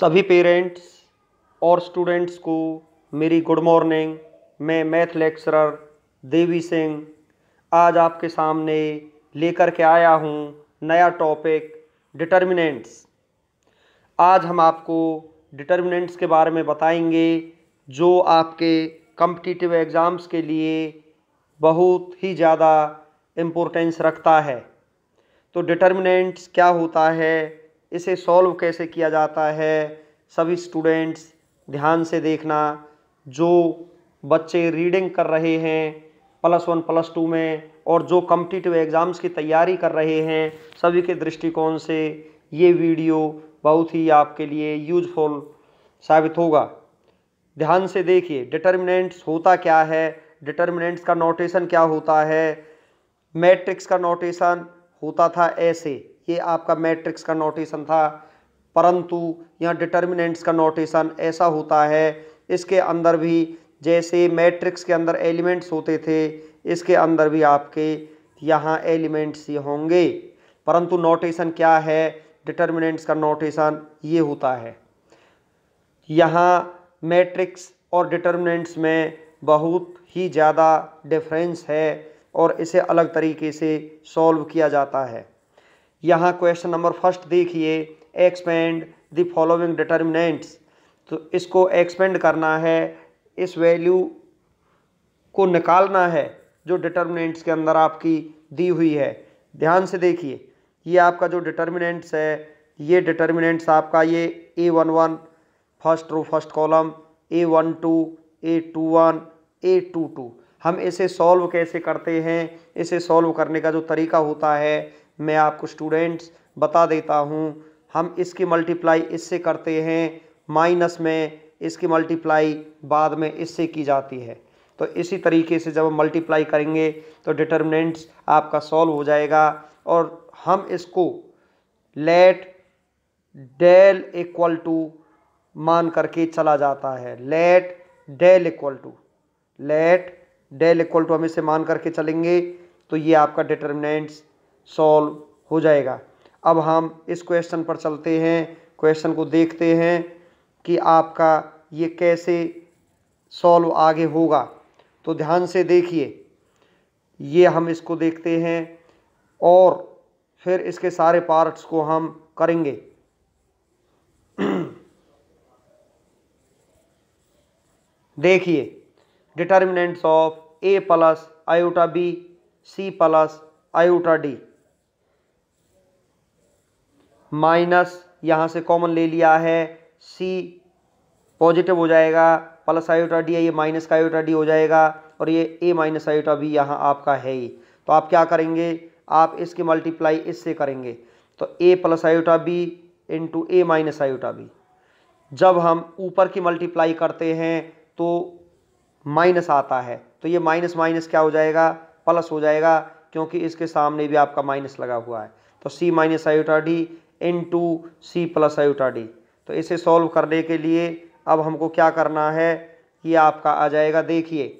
सभी पेरेंट्स और स्टूडेंट्स को मेरी गुड मॉर्निंग मैं मैथ लेक्चरर देवी सिंह आज आपके सामने लेकर के आया हूँ नया टॉपिक डिटर्मिनेंट्स आज हम आपको डिटर्मिनेंट्स के बारे में बताएंगे जो आपके कम्पटिटिव एग्ज़ाम्स के लिए बहुत ही ज़्यादा इम्पोर्टेंस रखता है तो डिटर्मिनेंट्स क्या होता है इसे सॉल्व कैसे किया जाता है सभी स्टूडेंट्स ध्यान से देखना जो बच्चे रीडिंग कर रहे हैं प्लस वन प्लस टू में और जो कम्पिटिटिव एग्ज़ाम्स की तैयारी कर रहे हैं सभी के दृष्टिकोण से ये वीडियो बहुत ही आपके लिए यूजफुल साबित होगा ध्यान से देखिए डिटर्मिनेंट्स होता क्या है डिटर्मिनेंट्स का नोटेशन क्या होता है मैट्रिक्स का नोटेशन होता था ऐसे ये आपका मैट्रिक्स का नोटेशन था परंतु यहाँ डिटर्मिनेंट्स का नोटेशन ऐसा होता है इसके अंदर भी जैसे मैट्रिक्स के अंदर एलिमेंट्स होते थे इसके अंदर भी आपके यहाँ एलिमेंट्स ही होंगे परंतु नोटेशन क्या है डिटर्मिनेंट्स का नोटेशन ये होता है यहाँ मैट्रिक्स और डिटर्मिनेंट्स में बहुत ही ज़्यादा डिफरेंस है और इसे अलग तरीके से सॉल्व किया जाता है यहाँ क्वेश्चन नंबर फर्स्ट देखिए एक्सपेंड द फॉलोइंग डिटर्मिनेंट्स तो इसको एक्सपेंड करना है इस वैल्यू को निकालना है जो डिटर्मिनेंट्स के अंदर आपकी दी हुई है ध्यान से देखिए ये आपका जो डिटर्मिनेंट्स है ये डिटर्मिनेंट्स आपका ये A one one first row first column A one two A two one A two two हम इसे सॉल्व कैसे करते हैं इसे सॉल्व करने का जो तरीका होता है मैं आपको स्टूडेंट्स बता देता हूँ हम इसकी मल्टीप्लाई इससे करते हैं माइनस में इसकी मल्टीप्लाई बाद में इससे की जाती है तो इसी तरीके से जब हम मल्टीप्लाई करेंगे तो डिटर्मिनेंट्स आपका सॉल्व हो जाएगा और हम इसको लेट डेल इक्वल टू मान करके चला जाता है let del equal to let del equal to हम इसे मान करके चलेंगे तो ये आपका डिटर्मिनेंट्स सॉल्व हो जाएगा अब हम इस क्वेश्चन पर चलते हैं क्वेश्चन को देखते हैं कि आपका ये कैसे सॉल्व आगे होगा तो ध्यान से देखिए ये हम इसको देखते हैं और फिर इसके सारे पार्ट्स को हम करेंगे देखिए determinants of A plus iota B C plus iota D minus यहाँ से कॉमन ले लिया है सी पॉजिटिव हो जाएगा प्लस आयोटा डी है ये माइनस का आयोटा डी हो जाएगा और ये ए माइनस आयोटा बी यहाँ आपका है ही तो आप क्या करेंगे आप इसकी मल्टीप्लाई इससे करेंगे तो A plus iota B into A minus iota B जब हम ऊपर की मल्टीप्लाई करते हैं तो माइनस आता है तो ये माइनस माइनस क्या हो जाएगा प्लस हो जाएगा क्योंकि इसके सामने भी आपका माइनस लगा हुआ है तो C minus iota D into C plus iota D तो इसे सॉल्व करने के लिए अब हमको क्या करना है ये आपका आ जाएगा देखिए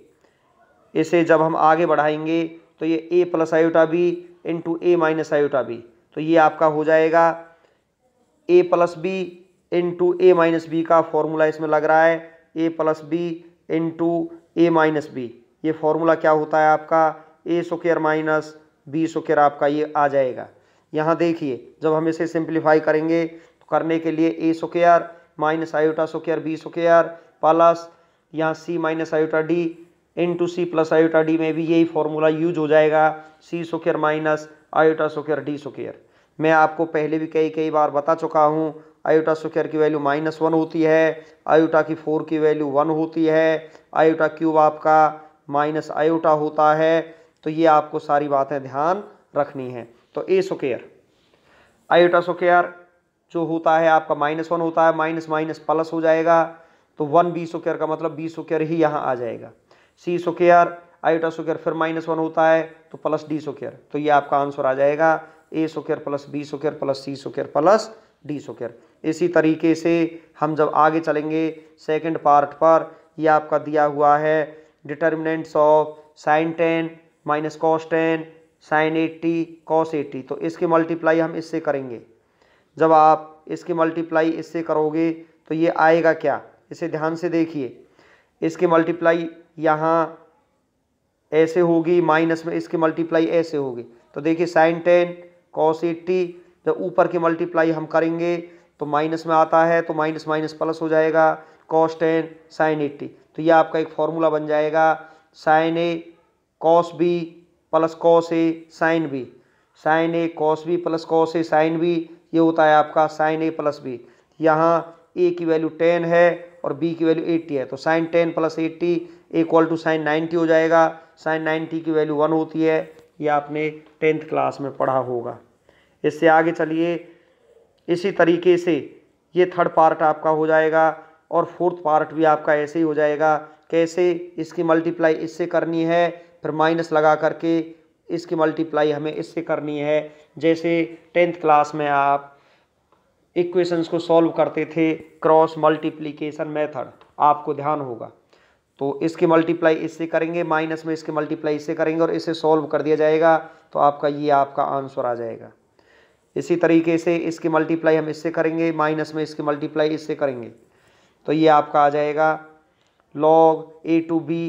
इसे जब हम आगे बढ़ाएंगे तो ये A plus iota B into A minus iota B तो ये आपका हो जाएगा A plus B into A minus B का फॉर्मूला इसमें लग रहा है A plus B into A minus B ये फॉर्मूला क्या होता है आपका ए सुकेर माइनस बी सुकेर आपका ये आ जाएगा यहाँ देखिए जब हम इसे सिंप्लीफाई करेंगे तो करने के लिए A square minus iota square B square plus यहाँ C minus iota D into C plus iota D में भी यही फॉर्मूला यूज हो जाएगा C square minus iota square D square मैं आपको पहले भी कई कई बार बता चुका हूँ आयोटा सुकेयर की वैल्यू माइनस वन होती है आयोटा की फोर की वैल्यू वन होती है आयोटा क्यूब आपका माइनस आयोटा होता है तो ये आपको सारी बातें ध्यान रखनी है तो ए सुकेयर आयोटा सुकेयर जो होता है आपका माइनस वन होता है माइनस माइनस प्लस हो जाएगा तो वन बी सुकेयर का मतलब बी सुकेयर ही यहाँ आ जाएगा सी सुकेयर आयोटा सुकेयर फिर माइनस वन होता है तो प्लस डी सुकेयर तो ये आपका आंसर आ जाएगा A square plus B square plus C square plus D square इसी तरीके से हम जब आगे चलेंगे सेकेंड पार्ट पर ये आपका दिया हुआ है determinants of sine ten minus cos ten sine eighty cos eighty तो इसकी मल्टीप्लाई हम इससे करेंगे जब आप इसकी मल्टीप्लाई इससे करोगे तो ये आएगा क्या इसे ध्यान से देखिए इसकी मल्टीप्लाई यहाँ ऐसे होगी माइनस में इसकी मल्टीप्लाई ऐसे होगी तो देखिए साइन टेन कॉस एट्टी जब ऊपर की मल्टीप्लाई हम करेंगे तो माइनस में आता है तो माइनस माइनस प्लस हो जाएगा कॉस टेन साइन एट्टी तो ये आपका एक फॉर्मूला बन जाएगा sine A cos B plus cos A sine B sine A cos B plus cos A sine B ये होता है आपका साइन ए प्लस बी यहाँ ए की वैल्यू टेन है और बी की वैल्यू एट्टी है तो sine ten plus eighty equal to sine ninety हो जाएगा साइन नाइन्टी की वैल्यू वन होती है ये आपने टेंथ क्लास में पढ़ा होगा इससे आगे चलिए इसी तरीके से ये थर्ड पार्ट आपका हो जाएगा और फोर्थ पार्ट भी आपका ऐसे ही हो जाएगा कैसे इसकी मल्टीप्लाई इससे करनी है फिर माइनस लगा करके इसकी मल्टीप्लाई हमें इससे करनी है जैसे टेंथ क्लास में आप इक्वेशंस को सॉल्व करते थे क्रॉस मल्टीप्लीकेशन मेथड आपको ध्यान होगा तो इसकी मल्टीप्लाई इससे करेंगे माइनस में इसकी मल्टीप्लाई इससे करेंगे और इसे सॉल्व कर दिया जाएगा तो आपका ये आपका आंसर आ जाएगा इसी तरीके से इसकी मल्टीप्लाई हम इससे करेंगे माइनस में इसकी मल्टीप्लाई इससे करेंगे तो ये आपका आ जाएगा log A to B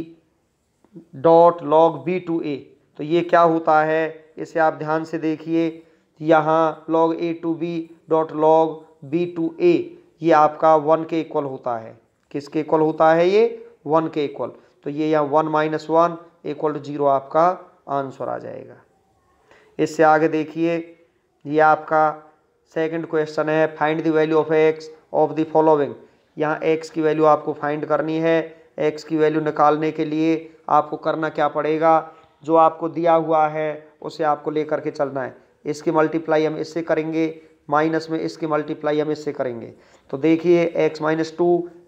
dot log B to A तो ये क्या होता है इसे आप ध्यान से देखिए यहाँ log A to B dot log B to A ये आपका वन के इक्वल होता है किसके इक्वल होता है ये वन के इक्वल तो ये यहाँ one minus one equal to zero आपका आंसर आ जाएगा इससे आगे देखिए ये आपका सेकंड क्वेश्चन है find the value of X of the following यहाँ एक्स की वैल्यू आपको फाइंड करनी है एक्स की वैल्यू निकालने के लिए आपको करना क्या पड़ेगा जो आपको दिया हुआ है उसे आपको ले करके चलना है इसकी मल्टीप्लाई हम इससे करेंगे माइनस में इसकी मल्टीप्लाई हम इससे करेंगे तो देखिए X minus two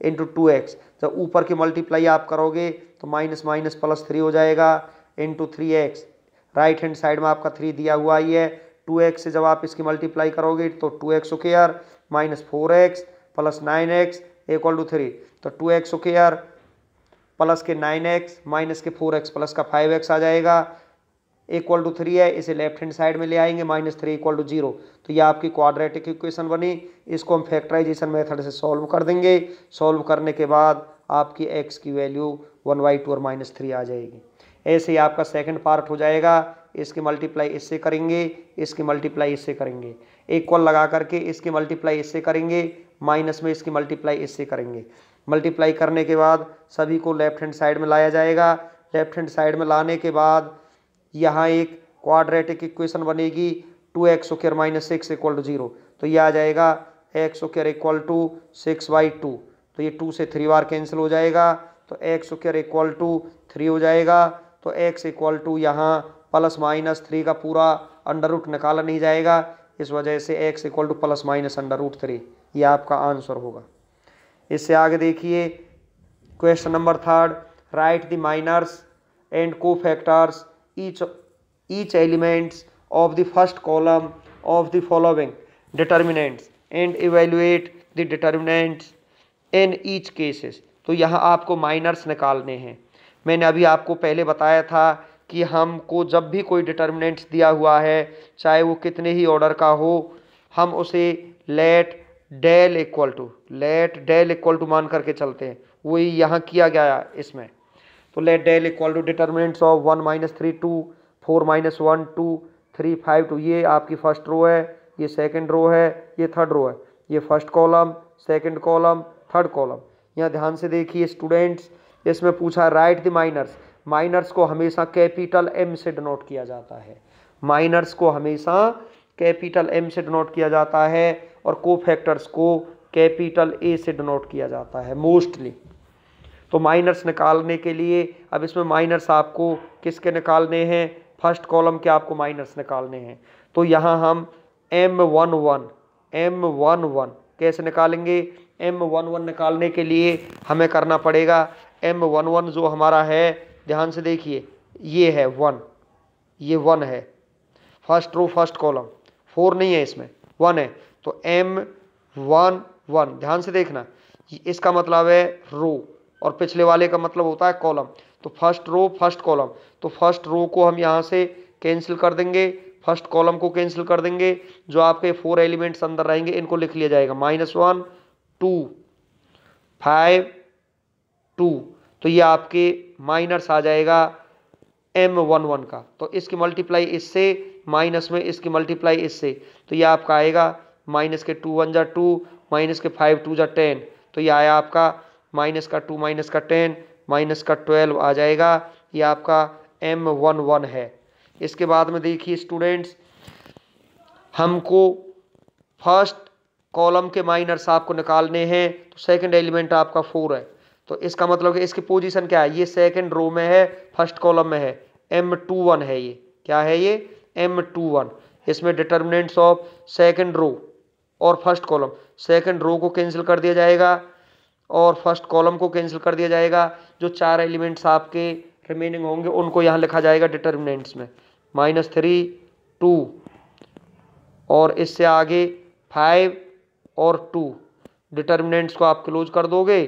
into two X जब ऊपर की मल्टीप्लाई आप करोगे तो माइनस माइनस प्लस थ्री हो जाएगा into three X right hand side में आपका थ्री दिया हुआ ही है टू एक्स से जब आप इसकी मल्टीप्लाई करोगे तो two X square minus four X plus nine X equal to three तो टू एक्स ओकेयर प्लस के नाइन एक्स माइनस के फोर एक्स प्लस का फाइव एक्स आ जाएगा इक्वल टू थ्री है इसे लेफ्ट हैंड साइड में ले आएंगे minus three equal to zero तो ये आपकी क्वाड्रेटिक इक्वेशन बनी इसको हम फैक्टराइजेशन मेथड से सॉल्व कर देंगे सॉल्व करने के बाद आपकी एक्स की वैल्यू वन बाई टू और माइनस थ्री आ जाएगी ऐसे ही आपका सेकंड पार्ट हो जाएगा इसकी मल्टीप्लाई इससे करेंगे इसकी मल्टीप्लाई इससे करेंगे इक्वल लगा करके इसकी मल्टीप्लाई इससे करेंगे माइनस में इसकी मल्टीप्लाई इससे करेंगे मल्टीप्लाई करने के बाद सभी को लेफ्ट हैंड साइड में लाया जाएगा लेफ्ट हैंड साइड में लाने के बाद यहाँ एक क्वाड्रेटिक इक्वेशन बनेगी two X square minus six equal to zero तो ये आ जाएगा X square equal to six by two तो ये टू से थ्री बार कैंसिल हो जाएगा तो X square equal to three हो जाएगा तो एक्स इक्वल टू यहाँ प्लस माइनस थ्री का पूरा अंडर रूट निकाला नहीं जाएगा इस वजह से X equal to plus minus under root three ये आपका आंसर होगा इससे आगे देखिए question number third right the minors and cofactors each each elements of the first column of the following determinants and evaluate the determinants in each cases तो यहाँ आपको miners निकालने हैं मैंने अभी आपको पहले बताया था कि हमको जब भी कोई डिटर्मिनेंट्स दिया हुआ है चाहे वो कितने ही ऑर्डर का हो हम उसे let del equal to let del equal to मान करके चलते हैं वही यहाँ किया गया इसमें तो let del equal to determinants of one minus three two four minus one two three five two ये आपकी फर्स्ट रो है ये सेकंड रो है ये थर्ड रो है ये first column second column third column यहाँ ध्यान से देखिए स्टूडेंट्स इसमें पूछा राइट द माइनर्स माइनर्स को हमेशा कैपिटल एम से डिनोट किया जाता है माइनर्स को हमेशा कैपिटल एम से डिनोट किया जाता है और को फैक्टर्स को कैपिटल ए से डिनोट किया जाता है मोस्टली तो माइनर्स निकालने के लिए अब इसमें माइनर्स आपको किसके निकालने हैं फर्स्ट कॉलम के आपको माइनर्स निकालने हैं तो यहाँ हम M one one M one one कैसे निकालेंगे एम वन वन निकालने के लिए हमें करना पड़ेगा एम वन वन जो हमारा है ध्यान से देखिए ये है वन ये वन है first row first column four नहीं है इसमें वन है तो एम वन वन ध्यान से देखना इसका मतलब है रो और पिछले वाले का मतलब होता है कॉलम तो फर्स्ट रो फर्स्ट कॉलम तो फर्स्ट रो को हम यहाँ से कैंसिल कर देंगे फर्स्ट कॉलम को कैंसिल कर देंगे जो आपके फोर एलिमेंट्स अंदर रहेंगे इनको लिख लिया जाएगा minus one two five two तो ये आपके माइनस आ जाएगा एम वन वन का तो इसकी मल्टीप्लाई इससे माइनस में इसकी मल्टीप्लाई इससे तो ये आपका आएगा माइनस के टू वन जा टू माइनस के फाइव टू जा टेन तो ये आया आपका माइनस का टू माइनस का टेन माइनस का ट्वेल्व आ जाएगा ये आपका एम वन वन है इसके बाद में देखिए स्टूडेंट्स हमको फर्स्ट कॉलम के माइनर्स आपको निकालने हैं तो सेकंड एलिमेंट आपका फोर है तो इसका मतलब कि इसकी पोजीशन क्या है ये सेकंड रो में है फर्स्ट कॉलम में है एम टू वन है ये क्या है ये एम टू वन इसमें डिटर्मिनेंट्स ऑफ सेकंड रो और फर्स्ट कॉलम सेकंड रो को कैंसिल कर दिया जाएगा और फर्स्ट कॉलम को कैंसिल कर दिया जाएगा जो चार एलिमेंट्स आपके रिमेनिंग होंगे उनको यहाँ लिखा जाएगा डिटर्मिनेंट्स में माइनस थ्री टू और इससे आगे फाइव और टू डिटर्मिनेंट्स को आप क्लोज कर दोगे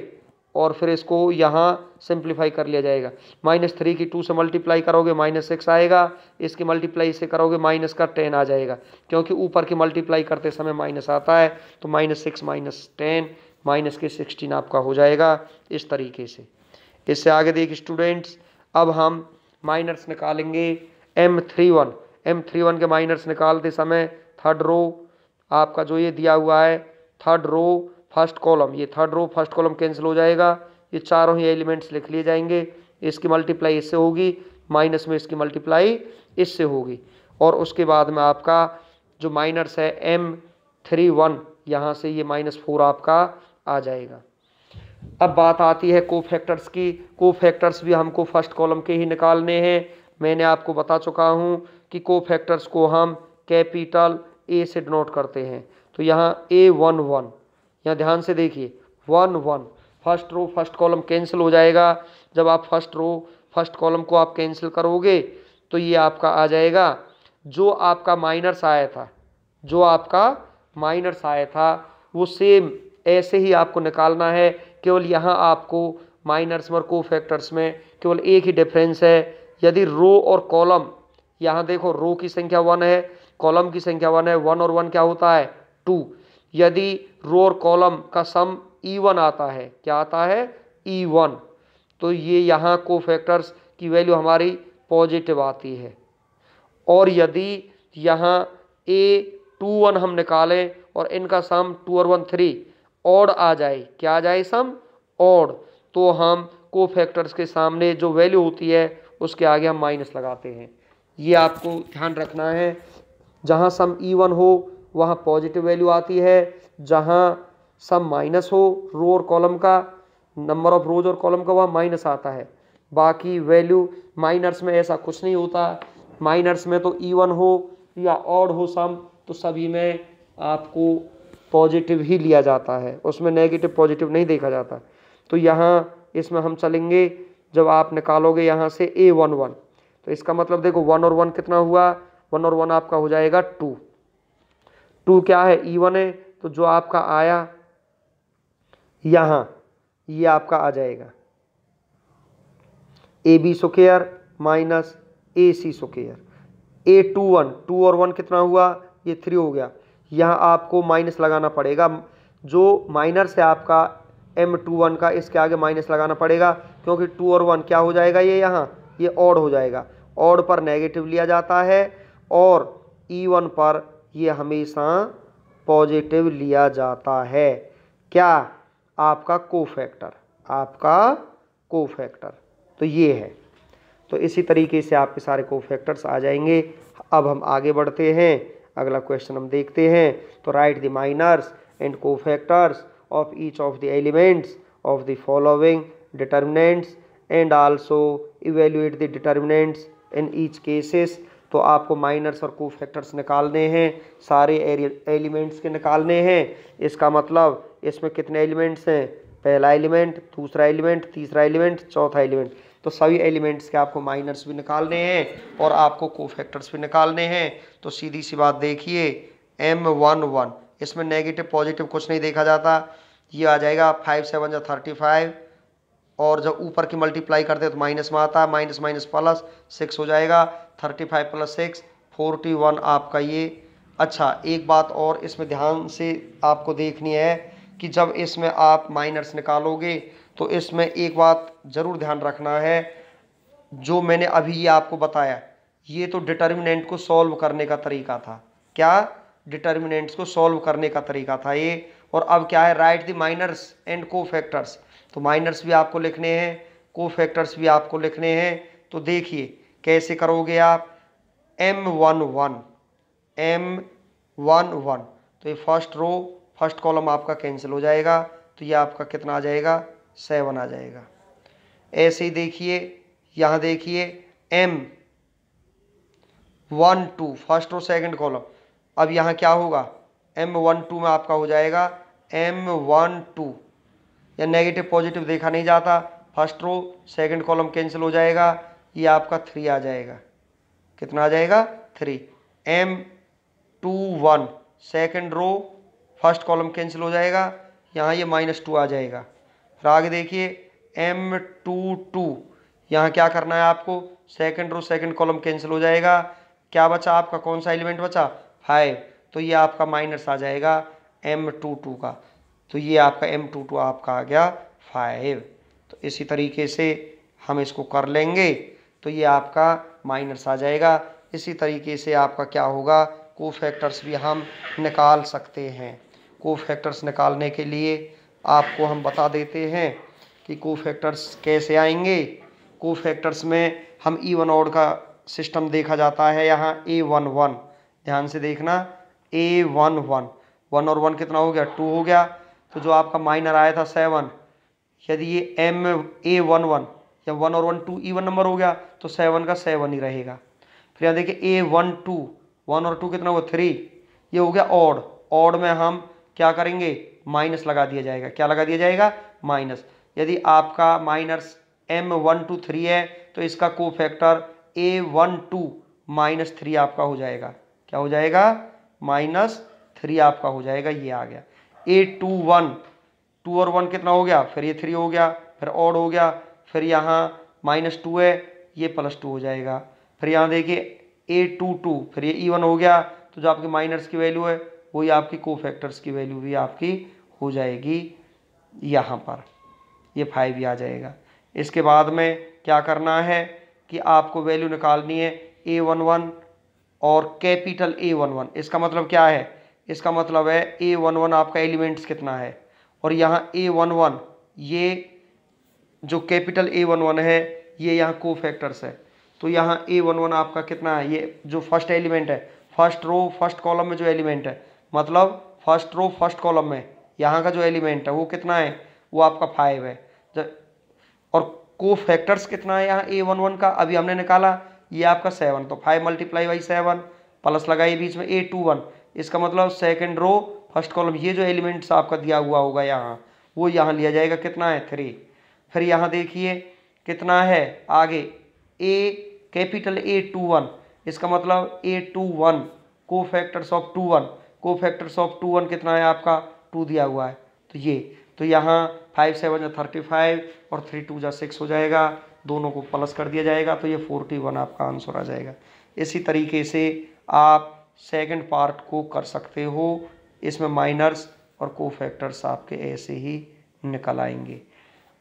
और फिर इसको यहाँ सिंप्लीफाई कर लिया जाएगा माइनस थ्री की टू से मल्टीप्लाई करोगे माइनस सिक्स आएगा इसकी मल्टीप्लाई से करोगे माइनस का टेन आ जाएगा क्योंकि ऊपर की मल्टीप्लाई करते समय माइनस आता है तो minus six minus ten minus के सिक्सटीन आपका हो जाएगा इस तरीके से इससे आगे देखिए स्टूडेंट्स अब हम माइनर्स निकालेंगे M three one M three one के माइनर्स निकालते समय थर्ड रो आपका जो ये दिया हुआ है थर्ड रो फर्स्ट कॉलम ये third row first column cancel हो जाएगा ये चारों ही एलिमेंट्स लिख लिए जाएंगे इसकी मल्टीप्लाई इससे होगी माइनस में इसकी मल्टीप्लाई इससे होगी और उसके बाद में आपका जो माइनस है एम थ्री वन यहाँ से ये माइनस फोर आपका आ जाएगा अब बात आती है कोफैक्टर्स की कोफैक्टर्स भी हमको फर्स्ट कॉलम के ही निकालने हैं मैंने आपको बता चुका हूँ कि कोफैक्टर्स को हम कैपिटल ए से डिनोट करते हैं तो यहाँ ए वन वन यहाँ ध्यान से देखिए one one first row first column cancel हो जाएगा जब आप फर्स्ट रो फर्स्ट कॉलम को आप कैंसिल करोगे तो ये आपका आ जाएगा जो आपका माइनर्स आया था जो आपका माइनर्स आया था वो सेम ऐसे ही आपको निकालना है केवल यहाँ आपको माइनर्स में और को फैक्टर्स में केवल एक ही डिफरेंस है यदि रो और कॉलम यहाँ देखो रो की संख्या वन है कॉलम की संख्या वन है वन और वन क्या होता है टू यदि रो और कॉलम का सम ई e आता है क्या आता है ई e वन तो ये यहाँ को फैक्टर्स की वैल्यू हमारी पॉजिटिव आती है और यदि यहाँ ए टू वन हम निकालें और इनका सम टू और वन थ्री ऑड आ जाए क्या आ जाए सम ऑड तो हम को फैक्टर्स के सामने जो वैल्यू होती है उसके आगे हम माइनस लगाते हैं ये आपको ध्यान रखना है जहाँ सम ई वन हो वहाँ पॉजिटिव वैल्यू आती है जहाँ सम माइनस हो रो और कॉलम का नंबर ऑफ रोज और कॉलम का वहाँ माइनस आता है बाकी वैल्यू माइनर्स में ऐसा कुछ नहीं होता माइनर्स में तो ईवन हो या ऑड हो सम तो सभी में आपको पॉजिटिव ही लिया जाता है उसमें नेगेटिव पॉजिटिव नहीं देखा जाता तो यहाँ इसमें हम चलेंगे जब आप निकालोगे यहाँ से ए वन वन तो इसका मतलब देखो वन और वन कितना हुआ वन और वन आपका हो जाएगा टू टू क्या है ई e वन है तो जो आपका आया यहाँ ये आपका आ जाएगा A B square minus A C square A two one two और वन कितना हुआ ये थ्री हो गया यहाँ आपको माइनस लगाना पड़ेगा जो माइनस है आपका एम टू वन का इसके आगे माइनस लगाना पड़ेगा क्योंकि टू और वन क्या हो जाएगा ये यहाँ ये ऑड हो जाएगा ऑड पर नेगेटिव लिया जाता है और ई e वन पर ये हमेशा पॉजिटिव लिया जाता है क्या आपका कोफैक्टर आपका कोफैक्टर तो ये है तो इसी तरीके से आपके सारे कोफैक्टर्स आ जाएंगे अब हम आगे बढ़ते हैं अगला क्वेश्चन हम देखते हैं तो right the minors and cofactors of each of the elements of the following determinants and also evaluate the determinants in each cases तो आपको माइनर्स और को फैक्टर्स निकालने हैं सारे एलिमेंट्स के निकालने हैं इसका मतलब इसमें कितने एलिमेंट्स हैं पहला एलिमेंट दूसरा एलिमेंट तीसरा एलिमेंट चौथा एलिमेंट तो सभी एलिमेंट्स के आपको माइनर्स भी निकालने हैं और आपको को फैक्टर्स भी निकालने हैं तो सीधी सी बात देखिए एम वन वन इसमें नेगेटिव पॉजिटिव कुछ नहीं देखा जाता ये आ जाएगा फाइव सेवन या थर्टी फाइव और जब ऊपर की मल्टीप्लाई करते हैं तो माइनस में आता है माइनस माइनस प्लस सिक्स हो जाएगा thirty five plus six forty one आपका ये अच्छा एक बात और इसमें ध्यान से आपको देखनी है कि जब इसमें आप माइनर्स निकालोगे तो इसमें एक बात ज़रूर ध्यान रखना है जो मैंने अभी ये आपको बताया ये तो डिटर्मिनेंट को सॉल्व करने का तरीका था क्या डिटर्मिनेंट्स को सॉल्व करने का तरीका था ये और अब क्या है right the minors and cofactors तो माइनर्स भी आपको लिखने हैं को फैक्टर्स भी आपको लिखने हैं तो देखिए कैसे करोगे आप M one one M one one तो ये फर्स्ट रो फर्स्ट कॉलम आपका कैंसिल हो जाएगा तो ये आपका कितना आ जाएगा सेवन आ जाएगा ऐसे ही देखिए यहाँ देखिए M one two first row second column अब यहाँ क्या होगा एम वन टू में आपका हो जाएगा एम वन टू या नेगेटिव पॉजिटिव देखा नहीं जाता first row second column cancel हो जाएगा ये आपका थ्री आ जाएगा कितना आ जाएगा three M two one second row first column cancel हो जाएगा यहाँ ये माइनस टू आ जाएगा फिर आगे देखिए एम टू टू यहाँ क्या करना है आपको second row second column cancel हो जाएगा क्या बचा आपका कौन सा एलिमेंट बचा फाइव तो ये आपका माइनस आ जाएगा एम टू टू का तो ये आपका एम टू टू आपका आ गया फाइव तो इसी तरीके से हम इसको कर लेंगे तो ये आपका माइनस आ जाएगा इसी तरीके से आपका क्या होगा को फैक्टर्स भी हम निकाल सकते हैं को फैक्टर्स निकालने के लिए आपको हम बता देते हैं कि को फैक्टर्स कैसे आएंगे को फैक्टर्स में हम ई वन ऑड का सिस्टम देखा जाता है यहाँ ए वन वन ध्यान से देखना ए वन वन वन और वन कितना हो गया टू हो गया तो जो आपका माइनर आया था सेवन यदि ये एम ए वन वन जब वन और वन टू वन नंबर हो गया तो सेवन का सेवन ही रहेगा फिर यहाँ देखिए ए वन टू वन और टू कितना होगा थ्री ये हो गया ऑड ऑड में हम क्या करेंगे माइनस लगा दिया जाएगा क्या लगा दिया जाएगा माइनस यदि आपका minus M one two three है तो इसका cofactor A one two minus three आपका हो जाएगा क्या हो जाएगा माइनस थ्री आपका हो जाएगा ये आ गया ए टू वन टू और वन कितना हो गया फिर ये थ्री हो गया फिर ऑड हो गया फिर यहाँ माइनस टू है ये प्लस टू हो जाएगा फिर यहाँ देखिए ए टू टू फिर ये e वन हो गया तो जो आपके माइनस की वैल्यू है वही आपकी को फैक्टर्स की वैल्यू भी आपकी हो जाएगी यहाँ पर ये फाइव ही आ जाएगा इसके बाद में क्या करना है कि आपको वैल्यू निकालनी है ए वन वन और कैपिटल ए वन वन इसका मतलब क्या है इसका मतलब है ए वन वन आपका एलिमेंट्स कितना है और यहाँ ए वन वन ये जो कैपिटल ए वन वन है ये यहाँ को फैक्टर्स है तो यहाँ ए वन वन आपका कितना है ये जो फर्स्ट एलिमेंट है फर्स्ट रो फर्स्ट कॉलम में जो एलिमेंट है मतलब फर्स्ट रो फर्स्ट कॉलम में यहाँ का जो एलिमेंट है वो कितना है वो आपका फाइव है जब और को फैक्टर्स कितना है यहाँ ए वन वन का अभी हमने निकाला ये आपका सेवन तो five multiply by seven plus लगाइए बीच में ए टू वन इसका मतलब सेकेंड रो फर्स्ट कॉलम ये जो एलिमेंट्स आपका दिया हुआ होगा यहाँ वो यहाँ लिया जाएगा कितना है थ्री फिर यहाँ देखिए कितना है आगे A capital A two one इसका मतलब A two one cofactors of two one cofactors of two one कितना है आपका टू दिया हुआ है तो ये तो यहाँ फाइव सेवन या थर्टी फाइव और थ्री टू या सिक्स हो जाएगा दोनों को प्लस कर दिया जाएगा तो ये फोर्टी वन आपका आंसर आ जाएगा इसी तरीके से आप सेकंड पार्ट को कर सकते हो इसमें माइनर्स और को फैक्टर्स आपके ऐसे ही निकल आएंगे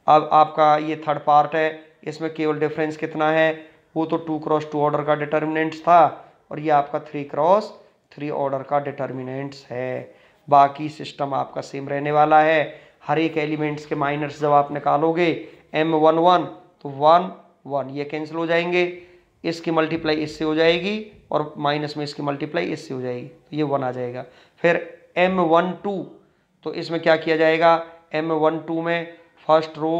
अब आपका ये थर्ड पार्ट है इसमें केवल डिफरेंस कितना है वो तो टू क्रॉस टू ऑर्डर का डिटर्मिनेंट्स था और ये आपका थ्री क्रॉस थ्री ऑर्डर का डिटर्मिनेंट्स है बाकी सिस्टम आपका सेम रहने वाला है हर एक एलिमेंट्स के माइनर्स जब आप निकालोगे एम वन वन तो वन वन ये कैंसिल हो जाएंगे इसकी मल्टीप्लाई इससे हो जाएगी और माइनस में इसकी मल्टीप्लाई इससे हो जाएगी तो ये वन आ जाएगा फिर एम वन टू तो इसमें क्या किया जाएगा एम वन टू में first row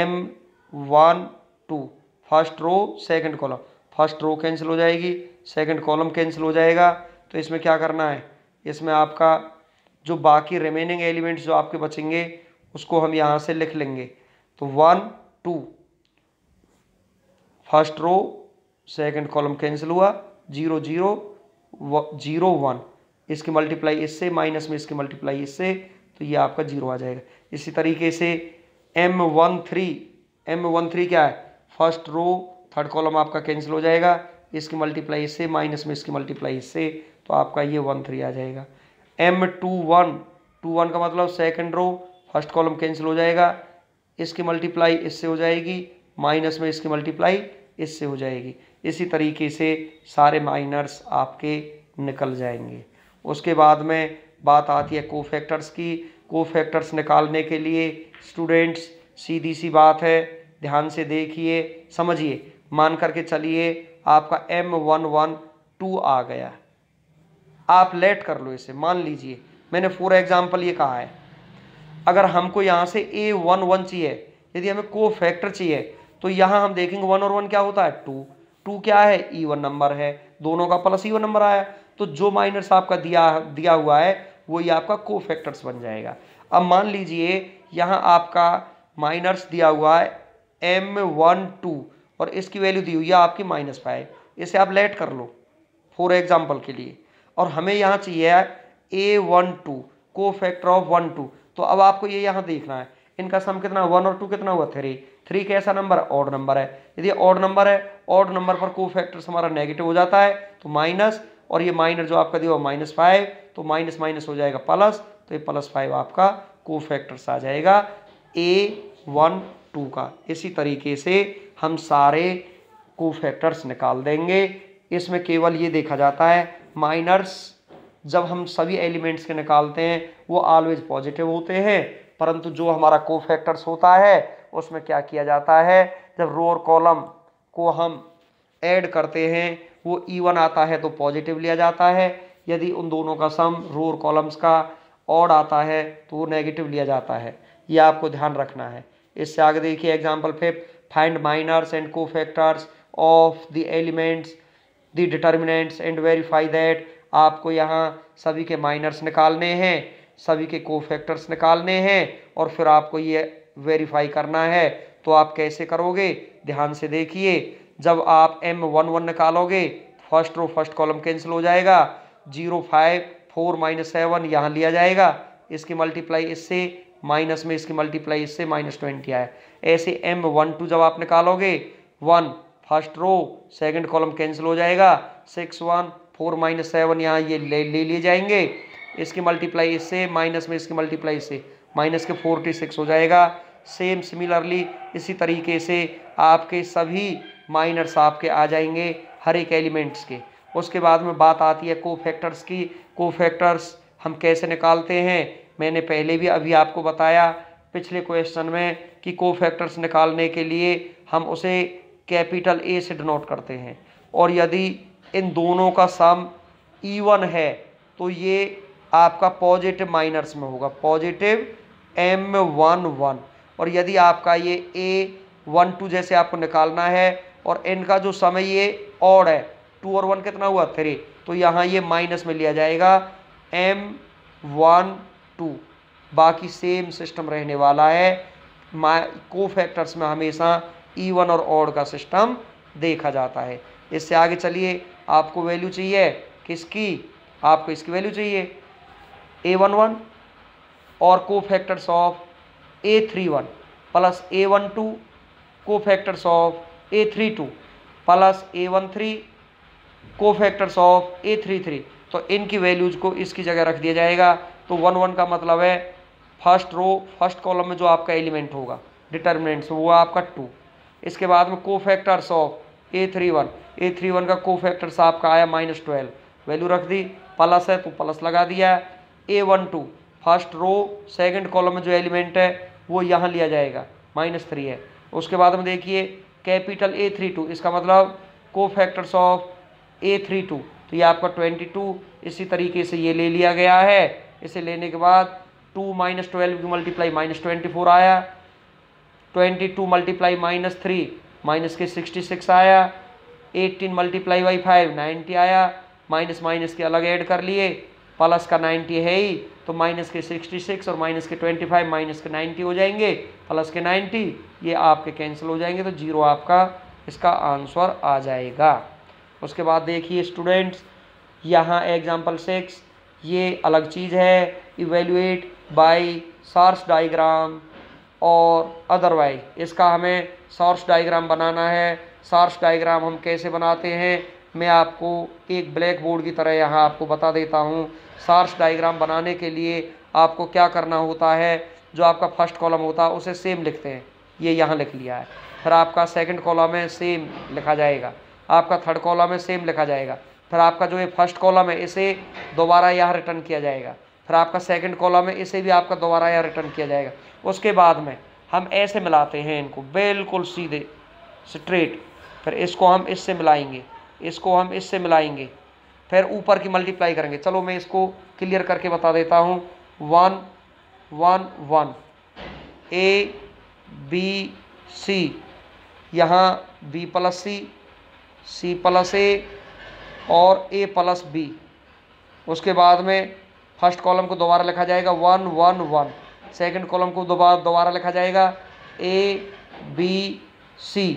M one two first row second column first row cancel हो जाएगी सेकंड कॉलम कैंसिल हो जाएगा तो इसमें क्या करना है इसमें आपका जो बाकी रिमेनिंग एलिमेंट्स जो आपके बचेंगे उसको हम यहाँ से लिख लेंगे तो one two first row second column cancel हुआ जीरो जीरो जीरो वन इसकी मल्टीप्लाई इससे माइनस में इसकी मल्टीप्लाई इससे तो ये आपका जीरो आ जाएगा इसी तरीके से M one three M one three क्या है फर्स्ट रो थर्ड कॉलम आपका कैंसिल हो जाएगा इसकी मल्टीप्लाई इससे माइनस में इसकी मल्टीप्लाई इससे तो आपका ये वन थ्री आ जाएगा M two one two one का मतलब second row first column cancel हो जाएगा इसकी मल्टीप्लाई इससे हो जाएगी माइनस में इसकी मल्टीप्लाई इससे हो जाएगी इसी तरीके से सारे माइनर्स आपके निकल जाएंगे उसके बाद में बात आती है कोफैक्टर्स की कोफैक्टर्स निकालने के लिए स्टूडेंट्स सीधी सी बात है ध्यान से देखिए समझिए मान करके चलिए आपका एम वन वन टू आ गया आप लेट कर लो इसे मान लीजिए मैंने फॉर एग्जाम्पल ये कहा है अगर हमको यहाँ से ए वन वन चाहिए यदि हमें को फैक्टर चाहिए तो यहाँ हम देखेंगे वन और वन क्या होता है टू टू क्या है ई वन नंबर है दोनों का प्लस ई वन नंबर आया तो जो माइनस आपका दिया दिया हुआ है वो ये आपका को फैक्टर्स बन जाएगा अब मान लीजिए यहाँ आपका माइनस दिया हुआ है एम वन टू और इसकी वैल्यू दी हुई है आपकी माइनस फाइव इसे आप लेट कर लो फॉर एग्जाम्पल के लिए और हमें यहाँ चाहिए है A one two cofactor of one two तो अब आपको ये यह यहाँ देखना है इनका सम कितना वन और टू कितना हुआ थ्री थ्री कैसा नंबर ऑड नंबर है यदि ऑड नंबर है ऑड नंबर पर को फैक्टर्स हमारा नेगेटिव हो जाता है तो माइनस और ये माइनर जो आपका दिया हुआ माइनस फाइव तो माइनस माइनस हो जाएगा प्लस तो ये प्लस फाइव आपका को फैक्टर्स आ जाएगा ए वन टू का इसी तरीके से हम सारे को फैक्टर्स निकाल देंगे इसमें केवल ये देखा जाता है माइनर्स जब हम सभी एलिमेंट्स के निकालते हैं वो ऑलवेज पॉजिटिव होते हैं परंतु जो हमारा को फैक्टर्स होता है उसमें क्या किया जाता है जब रो और कॉलम को हम ऐड करते हैं वो वन e आता है तो पॉजिटिव लिया जाता है यदि उन दोनों का सम रो और कॉलम्स का ऑड आता है तो वो नेगेटिव लिया जाता है ये आपको ध्यान रखना है इससे आगे देखिए एग्जाम्पल फिर find minors and cofactors of the elements the determinants and verify that आपको यहाँ सभी के माइनर्स निकालने हैं सभी के को फैक्टर्स निकालने हैं और फिर आपको ये वेरीफाई करना है तो आप कैसे करोगे ध्यान से देखिए जब आप एम वन वन निकालोगे first row first column cancel हो जाएगा zero five four minus seven यहाँ लिया जाएगा इसकी मल्टीप्लाई इससे माइनस में इसकी मल्टीप्लाई इससे माइनस ट्वेंटी आया ऐसे एम वन टू जब आप निकालोगे one first row second column cancel हो जाएगा six one four minus seven यहाँ ये ले ले लिए जाएंगे इसकी मल्टीप्लाई इससे माइनस में इसकी मल्टीप्लाई इससे माइनस के फोर्टी सिक्स हो जाएगा सेम सिमिलरली इसी तरीके से आपके सभी माइनर्स आपके आ जाएंगे हर एक एलिमेंट्स के उसके बाद में बात आती है को फैक्टर्स की कोफैक्टर्स हम कैसे निकालते हैं मैंने पहले भी अभी आपको बताया पिछले क्वेश्चन में कि कोफैक्टर्स निकालने के लिए हम उसे कैपिटल ए से डिनोट करते हैं और यदि इन दोनों का सम ईवन है तो ये आपका पॉजिटिव माइनर्स में होगा पॉजिटिव एम वन वन और यदि आपका ये ए वन टू जैसे आपको निकालना है और एन का जो समय ये और है टू और वन कितना हुआ थ्री तो यहाँ ये माइनस में लिया जाएगा एम वन टू बाकी सेम सिस्टम रहने वाला है मा को फैक्टर्स में हमेशा ई e वन और ऑड का सिस्टम देखा जाता है इससे आगे चलिए आपको वैल्यू चाहिए किसकी आपको इसकी वैल्यू चाहिए ए वन वन और cofactors of A three one plus A one two cofactors of A three two plus A one three cofactors of A three three तो इनकी वैल्यूज को इसकी जगह रख दिया जाएगा तो वन वन का मतलब है फर्स्ट रो फर्स्ट कॉलम में जो आपका एलिमेंट होगा डिटर्मिनेंट्स वो आपका टू इसके बाद में cofactors of A three one A three one का को फैक्टर्स आपका आया माइनस ट्वेल्व वैल्यू रख दी प्लस है तो प्लस लगा दिया A one two first row second column में जो एलिमेंट है वो यहाँ लिया जाएगा माइनस थ्री है उसके बाद में देखिए कैपिटल ए थ्री टू इसका मतलब cofactors of A three two तो ये आपका ट्वेंटी टू इसी तरीके से ये ले लिया गया है इसे लेने के बाद टू माइनस ट्वेल्व की मल्टीप्लाई माइनस ट्वेंटी फोर आया twenty two multiply minus three minus के सिक्सटी सिक्स आया eighteen multiply by five ninety आया माइनस माइनस के अलग ऐड कर लिए प्लस का नाइन्टी है ही तो माइनस के 66 और माइनस के 25 माइनस के 90 हो जाएंगे प्लस के 90 ये आपके कैंसिल हो जाएंगे तो जीरो आपका इसका आंसर आ जाएगा उसके बाद देखिए स्टूडेंट्स यहाँ एग्जाम्पल सिक्स ये अलग चीज़ है इवेल्यूएट बाय सार्स डायग्राम और अदरवाइज इसका हमें सार्स डाइग्राम बनाना है सार्स डाइग्राम हम कैसे बनाते हैं मैं आपको एक ब्लैक बोर्ड की तरह यहाँ आपको बता देता हूँ सार्स डाइग्राम बनाने के लिए आपको क्या करना होता है जो आपका फर्स्ट कॉलम होता है उसे सेम लिखते हैं ये यहाँ लिख लिया है फिर आपका सेकंड कॉलम है सेम लिखा जाएगा आपका थर्ड कॉलम है सेम लिखा जाएगा फिर आपका जो ये फर्स्ट कॉलम है इसे दोबारा यहाँ रिटर्न किया जाएगा फिर आपका सेकंड कॉलम है इसे भी आपका दोबारा यहाँ रिटर्न किया जाएगा उसके बाद में हम ऐसे मिलाते हैं इनको बिल्कुल सीधे स्ट्रेट फिर इसको हम इससे मिलाएंगे इसको हम इससे मिलाएंगे फिर ऊपर की मल्टीप्लाई करेंगे चलो मैं इसको क्लियर करके बता देता हूँ one one one A B C यहाँ B plus C C plus A और ए प्लस बी उसके बाद में फर्स्ट कॉलम को दोबारा लिखा जाएगा one one one second column को दोबारा दोबारा लिखा जाएगा ए बी सी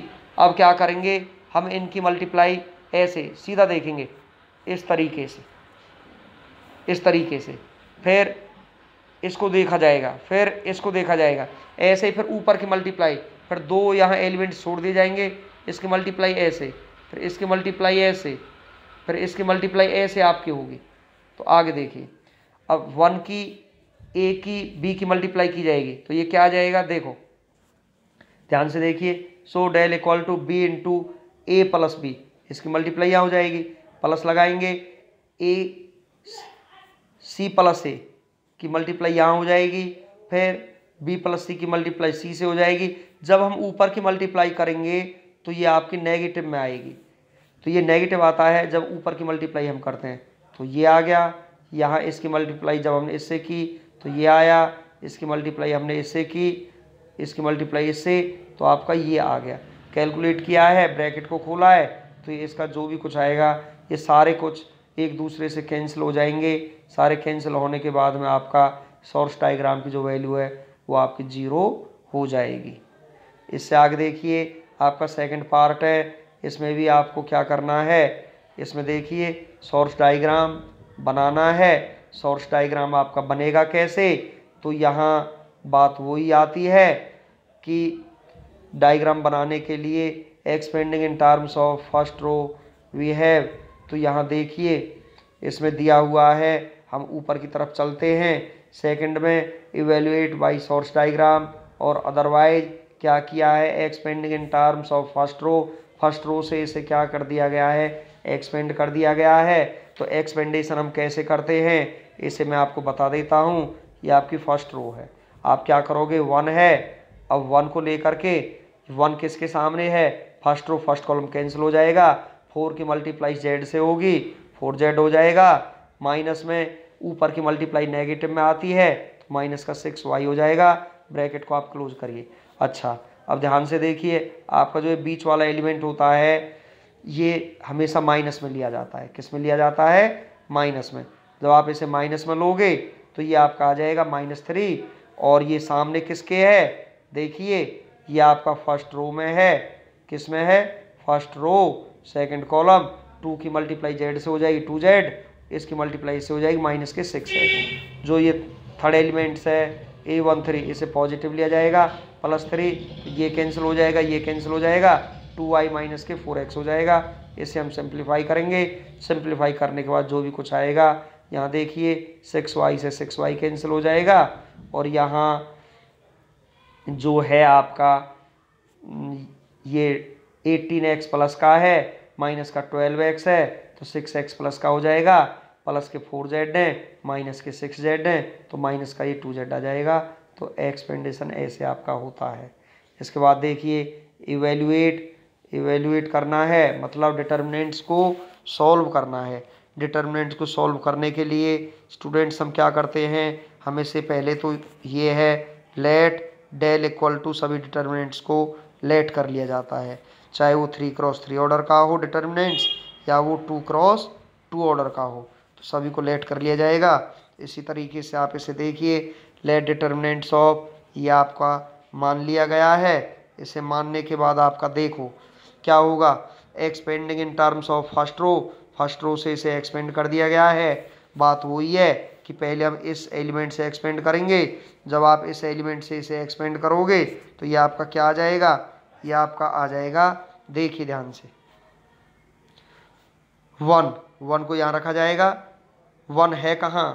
अब क्या करेंगे हम इनकी मल्टीप्लाई ऐसे सीधा देखेंगे इस तरीके से इस तरीके से फिर इसको देखा जाएगा फिर इसको देखा जाएगा ऐसे फिर ऊपर की मल्टीप्लाई फिर दो यहाँ एलिमेंट छोड़ दिए जाएंगे इसकी मल्टीप्लाई ऐसे फिर इसकी मल्टीप्लाई ऐसे फिर इसकी मल्टीप्लाई ऐसे आपकी होगी तो आगे देखिए अब वन की ए की बी की मल्टीप्लाई की जाएगी तो ये क्या आ जाएगा देखो ध्यान से देखिए so del equal to B into A plus B इसकी मल्टीप्लाई यहाँ हो जाएगी प्लस लगाएंगे ए सी प्लस ए की मल्टीप्लाई यहाँ हो जाएगी फिर बी प्लस सी की मल्टीप्लाई सी से हो जाएगी जब हम ऊपर की मल्टीप्लाई करेंगे तो ये आपकी नेगेटिव में आएगी तो ये नेगेटिव आता है जब ऊपर की मल्टीप्लाई हम करते हैं तो ये आ गया यहाँ इसकी मल्टीप्लाई जब हमने इससे की तो ये आया इसकी मल्टीप्लाई हमने इससे की इसकी मल्टीप्लाई इससे तो आपका ये आ गया कैलकुलेट किया है ब्रैकेट को खोला है तो इसका जो भी कुछ आएगा ये सारे कुछ एक दूसरे से कैंसिल हो जाएंगे सारे कैंसिल होने के बाद में आपका सोर्स डाइग्राम की जो वैल्यू है वो आपकी जीरो हो जाएगी इससे आगे देखिए आपका सेकंड पार्ट है इसमें भी आपको क्या करना है इसमें देखिए सोर्स डाइग्राम बनाना है सोर्स डाइग्राम आपका बनेगा कैसे तो यहाँ बात वही आती है कि डाइग्राम बनाने के लिए expanding in terms of first row we have तो यहाँ देखिए इसमें दिया हुआ है हम ऊपर की तरफ चलते हैं सेकंड में इवेल्यूएट बाय सोर्स डायग्राम और अदरवाइज क्या किया है expanding in terms of first row first row से इसे क्या कर दिया गया है एक्सपेंड कर दिया गया है तो एक्सपेंडेशन हम कैसे करते हैं इसे मैं आपको बता देता हूँ ये आपकी फर्स्ट रो है आप क्या करोगे वन है अब वन को लेकर के वन किसके सामने है first row first column cancel हो जाएगा फोर की मल्टीप्लाई जेड से होगी फोर जेड हो जाएगा माइनस में ऊपर की मल्टीप्लाई नेगेटिव में आती है तो माइनस का सिक्स वाई हो जाएगा ब्रैकेट को आप क्लोज करिए अच्छा अब ध्यान से देखिए आपका जो बीच वाला एलिमेंट होता है ये हमेशा माइनस में लिया जाता है किस में लिया जाता है माइनस में जब आप इसे माइनस में लोगे तो ये आपका आ जाएगा माइनस थ्री और ये सामने किसके है देखिए ये आपका फर्स्ट रो में है किस में है first row second column two की मल्टीप्लाई जेड से हो जाएगी टू जेड इसकी मल्टीप्लाई इससे हो जाएगी माइनस के सिक्स है जो ये थर्ड एलिमेंट्स है ए वन थ्री इसे पॉजिटिव लिया जाएगा प्लस थ्री ये कैंसिल हो जाएगा ये कैंसिल हो जाएगा टू आई माइनस के फोर एक्स हो जाएगा इसे हम सिंप्लीफाई करेंगे सिंप्लीफाई करने के बाद जो भी कुछ आएगा यहाँ देखिए सिक्स वाई से सिक्स वाई कैंसिल हो जाएगा और यहाँ जो है आपका ये एटीन एक्स प्लस का है माइनस का ट्वेल्व एक्स है तो सिक्स एक्स प्लस का हो जाएगा प्लस के फोर जेड हैं माइनस के सिक्स जेड हैं तो माइनस का ये टू जेड आ जाएगा तो एक्सपेंडेशन ऐसे आपका होता है इसके बाद देखिए इवेल्युएट इवेल्युएट करना है मतलब डिटर्मिनेंट्स को सॉल्व करना है डिटर्मिनेंट्स को सॉल्व करने के लिए स्टूडेंट्स हम क्या करते हैं हमें से पहले तो ये है लेट डेल इक्वल टू सभी डिटर्मिनेंट्स को लेट कर लिया जाता है चाहे वो थ्री क्रॉस थ्री ऑर्डर का हो डिटर्मिनेंट्स या वो टू क्रॉस टू ऑर्डर का हो तो सभी को लेट कर लिया जाएगा इसी तरीके से आप इसे देखिए लेट डिटर्मिनेंट्स ऑफ ये आपका मान लिया गया है इसे मानने के बाद आपका देखो क्या होगा expanding in terms of first row first row से इसे एक्सपेंड कर दिया गया है बात वही है कि पहले हम इस एलिमेंट से एक्सपेंड करेंगे जब आप इस एलिमेंट से इसे एक्सपेंड करोगे तो ये आपका क्या आ जाएगा ये आपका आ जाएगा देखिए ध्यान से वन वन को यहाँ रखा जाएगा वन है कहाँ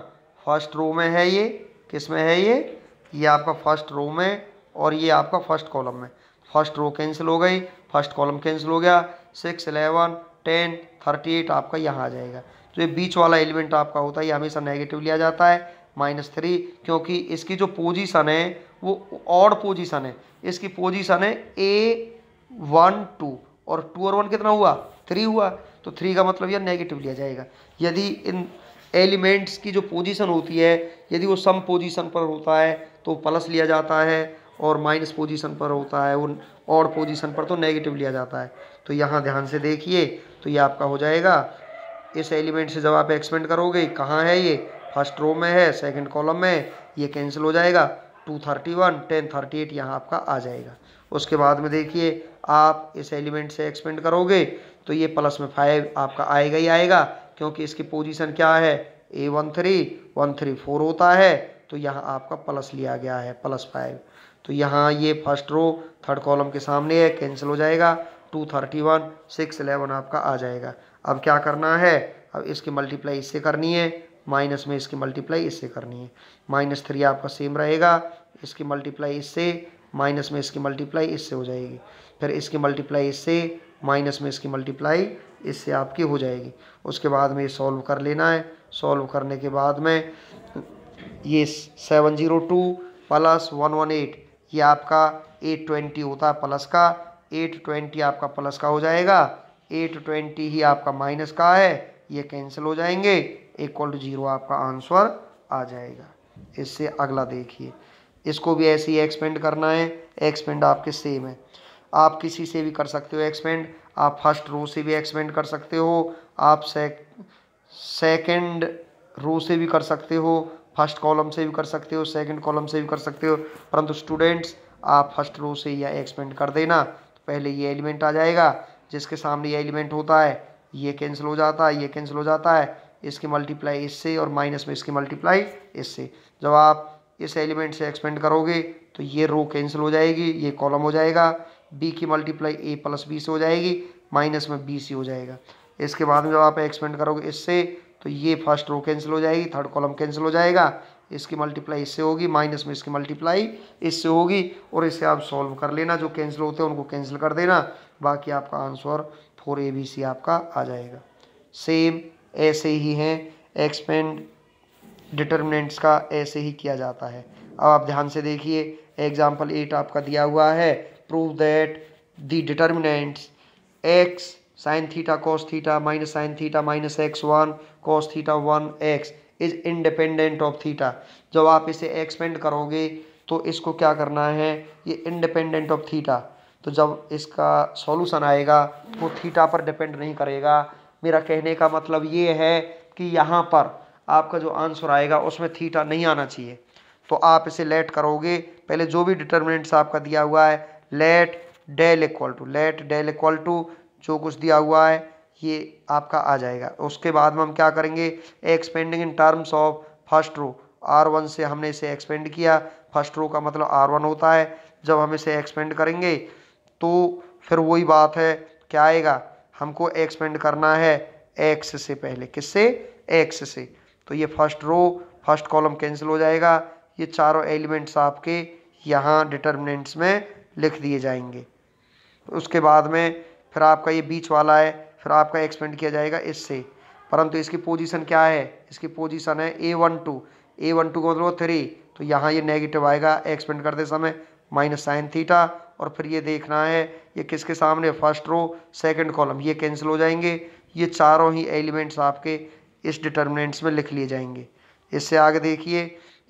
फर्स्ट रो में है ये किस में है ये ये आपका फर्स्ट रो में और ये आपका फर्स्ट कॉलम में फर्स्ट रो कैंसिल हो गई फर्स्ट कॉलम कैंसिल हो गया six eleven ten thirty eight आपका यहाँ आ जाएगा जो तो ये बीच वाला एलिमेंट आपका होता है ये हमेशा नेगेटिव लिया जाता है माइनस थ्री क्योंकि इसकी जो पोजीशन है वो ऑड पोजीशन है इसकी पोजीशन है ए वन टू और टू और वन कितना हुआ थ्री हुआ तो थ्री का मतलब यह नेगेटिव लिया जाएगा यदि इन एलिमेंट्स की जो पोजीशन होती है यदि वो सम पोजीशन पर होता है तो प्लस लिया जाता है और माइनस पोजीशन पर होता है वो और पोजीशन पर तो नेगेटिव लिया जाता है तो यहाँ ध्यान से देखिए तो ये आपका हो जाएगा इस एलिमेंट से जब आप एक्सपेंड करोगे कहाँ है ये फर्स्ट रो में है सेकंड कॉलम में है ये कैंसिल हो जाएगा two thirty one ten thirty eight यहाँ आपका आ जाएगा उसके बाद में देखिए आप इस एलिमेंट से एक्सपेंड करोगे तो ये प्लस में फाइव आपका आएगा ही आएगा क्योंकि इसकी पोजीशन क्या है A one three one three four होता है तो यहाँ आपका प्लस लिया गया है प्लस फाइव तो यहाँ ये फर्स्ट रो थर्ड कॉलम के सामने है कैंसिल हो जाएगा two thirty one six eleven आपका आ जाएगा अब क्या करना है अब इसकी मल्टीप्लाई इससे करनी है माइनस में इसकी मल्टीप्लाई इससे करनी है माइनस थ्री आपका सेम रहेगा इसकी मल्टीप्लाई इससे माइनस में इसकी मल्टीप्लाई इससे हो जाएगी फिर इसकी मल्टीप्लाई इससे माइनस में इसकी मल्टीप्लाई इससे आपकी हो जाएगी उसके बाद में ये सॉल्व कर लेना है सॉल्व करने के बाद में ये seven zero two plus one one eight ये आपका एट ट्वेंटी होता है प्लस का एट ट्वेंटी आपका प्लस का हो जाएगा एट ट्वेंटी ही आपका माइनस का है ये कैंसिल हो जाएंगे इक्वल टू जीरो आपका आंसर आ जाएगा इससे अगला देखिए इसको भी ऐसे ही एक्सपेंड करना है एक्सपेंड आपके सेम है आप किसी से भी कर सकते हो एक्सपेंड आप फर्स्ट रो से भी एक्सपेंड कर सकते हो आप सेकेंड रो से भी कर सकते हो फर्स्ट कॉलम से भी कर सकते हो सेकंड कॉलम से भी कर सकते हो परंतु स्टूडेंट्स आप फर्स्ट रो से या एक्सपेंड कर देना तो पहले ये एलिमेंट आ जाएगा जिसके सामने ये एलिमेंट होता है ये कैंसिल हो जाता है ये कैंसिल हो जाता है इसकी मल्टीप्लाई इससे और माइनस में इसकी मल्टीप्लाई इससे जब आप इस एलिमेंट से एक्सपेंड करोगे तो ये रो कैंसिल हो जाएगी ये कॉलम हो जाएगा बी की मल्टीप्लाई ए प्लस बी से हो जाएगी माइनस में बी सी हो जाएगा इसके बाद में जब आप एक्सपेंड करोगे इससे तो ये फर्स्ट रो कैंसिल हो जाएगी थर्ड कॉलम कैंसिल हो जाएगा इसकी मल्टीप्लाई इससे होगी माइनस में इसकी मल्टीप्लाई इससे होगी और इसे आप सॉल्व कर लेना जो कैंसिल होते हैं उनको कैंसिल कर देना बाकी आपका answer four A B C आपका आ जाएगा सेम ऐसे ही हैं एक्सपेंड डिटर्मिनेंट्स का ऐसे ही किया जाता है अब आप ध्यान से देखिए एग्जाम्पल एट आपका दिया हुआ है prove that the determinants X sine theta cos theta minus sine theta minus X one cos theta one X is independent of theta जब आप इसे एक्सपेंड करोगे तो इसको क्या करना है ये इंडिपेंडेंट ऑफ थीटा तो जब इसका सॉल्यूशन आएगा वो थीटा पर डिपेंड नहीं करेगा मेरा कहने का मतलब ये है कि यहाँ पर आपका जो आंसर आएगा उसमें थीटा नहीं आना चाहिए तो आप इसे लेट करोगे पहले जो भी डिटर्मिनेंट्स आपका दिया हुआ है let del equal to let del equal to जो कुछ दिया हुआ है ये आपका आ जाएगा उसके बाद में हम क्या करेंगे expanding in terms of first row R one से हमने इसे एक्सपेंड किया फर्स्ट रो का मतलब आर वन होता है जब हम इसे एक्सपेंड करेंगे तो फिर वही बात है क्या आएगा हमको एक्सपेंड करना है एक्स से पहले किससे एक्स से तो ये first row first column cancel हो जाएगा ये चारों एलिमेंट्स आपके यहाँ डिटर्मिनेंट्स में लिख दिए जाएंगे उसके बाद में फिर आपका ये बीच वाला है फिर आपका एक्सपेंड किया जाएगा इससे परंतु इसकी पोजीशन क्या है इसकी पोजीशन है A one two A one two का मतलब थ्री तो यहाँ ये नेगेटिव आएगा एक्सपेंड करते समय माइनस साइन थीटा और फिर ये देखना है ये किसके सामने फर्स्ट रो सेकंड कॉलम ये कैंसिल हो जाएंगे ये चारों ही एलिमेंट्स आपके इस डिटर्मिनेंट्स में लिख लिए जाएंगे इससे आगे देखिए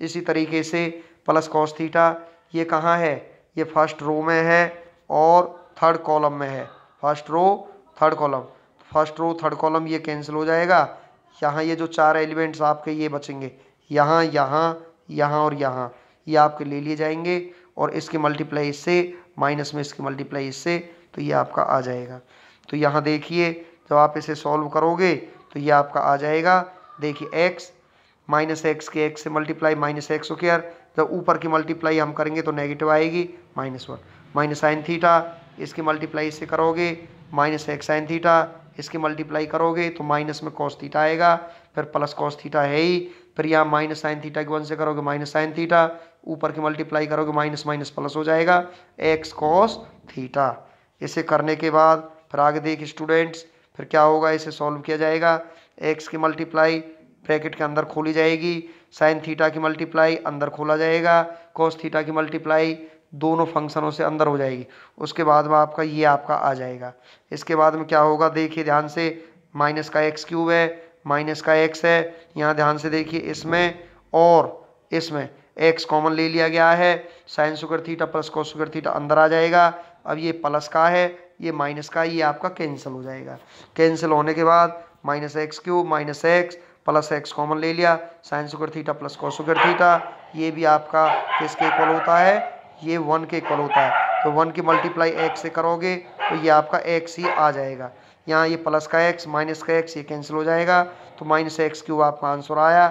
इसी तरीके से प्लस कॉस थीटा ये कहाँ है ये फर्स्ट रो में है और थर्ड कॉलम में है first row third column first row third column ये कैंसिल हो जाएगा यहाँ ये जो चार एलिमेंट्स आपके ये बचेंगे यहाँ यहाँ यहाँ और यहाँ ये आपके ले लिए जाएंगे और इसके मल्टीप्लाई इससे माइनस में इसके मल्टीप्लाई इससे तो ये आपका आ जाएगा तो यहाँ देखिए जब आप इसे सॉल्व करोगे तो ये आपका आ जाएगा देखिए एक्स माइनस एक्स के एक्स से मल्टीप्लाई माइनस एक्स स्क्र जब ऊपर की मल्टीप्लाई हम करेंगे तो नेगेटिव आएगी minus one minus sine theta इसकी मल्टीप्लाई इससे करोगे माइनस एक्स साइन थीटा इसके मल्टीप्लाई करोगे तो माइनस में कॉस थीटा आएगा फिर प्लस कॉस थीटा है ही फिर यहाँ माइनस साइन थीटा के वन से करोगे माइनस साइन थीटा ऊपर के मल्टीप्लाई करोगे माइनस माइनस प्लस हो जाएगा एक्स कॉस थीटा इसे करने के बाद फिर आगे देख स्टूडेंट्स फिर क्या होगा इसे सॉल्व किया जाएगा एक्स की मल्टीप्लाई ब्रैकेट के अंदर खोली जाएगी साइन थीटा की मल्टीप्लाई अंदर खोला जाएगा कॉस थीटा की मल्टीप्लाई दोनों फंक्शनों से अंदर हो जाएगी उसके बाद में आपका ये आपका आ जाएगा इसके बाद में क्या होगा देखिए ध्यान से माइनस का एक्स क्यूब है माइनस का एक्स है यहाँ ध्यान से देखिए इसमें और इसमें एक्स कॉमन ले लिया गया है sine square theta plus cos square theta अंदर आ जाएगा अब ये प्लस का है ये माइनस का ये आपका कैंसिल हो जाएगा कैंसिल होने के बाद minus X cube minus X plus X common ले लिया sine square theta plus cos square theta ये भी आपका किसके इक्वल होता है ये वन के इक्वल होता है तो वन की मल्टीप्लाई एक्स से करोगे तो ये आपका एक्स ही आ जाएगा यहाँ ये प्लस का एक्स माइनस का एक्स ये कैंसिल हो जाएगा तो माइनस एक्स क्यूब आपका आंसर आया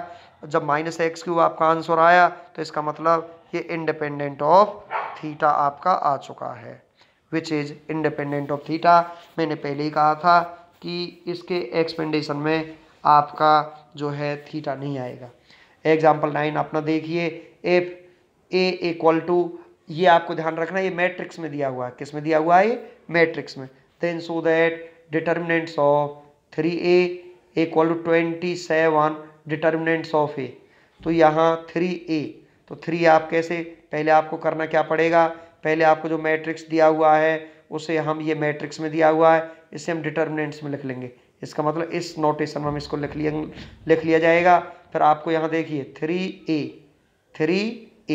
जब माइनस एक्स क्यूब आपका आंसर आया तो इसका मतलब ये इंडिपेंडेंट ऑफ थीटा आपका आ चुका है which is independent of theta मैंने पहले ही कहा था कि इसके एक्सपेंडेशन में आपका जो है थीटा नहीं आएगा एग्जाम्पल नाइन अपना देखिए एफ ए इक्वल टू ये आपको ध्यान रखना ये मैट्रिक्स में दिया हुआ है किस में दिया हुआ है मैट्रिक्स में then so that determinants of three A equal to twenty seven determinants of A तो यहाँ थ्री ए तो थ्री आप कैसे पहले आपको करना क्या पड़ेगा पहले आपको जो मैट्रिक्स दिया हुआ है उसे हम ये मैट्रिक्स में दिया हुआ है इसे हम डिटर्मिनेंट्स में लिख लेंगे इसका मतलब इस नोटेशन में हम इसको लिख लिया लिख लिया जाएगा फिर आपको यहाँ देखिए three A three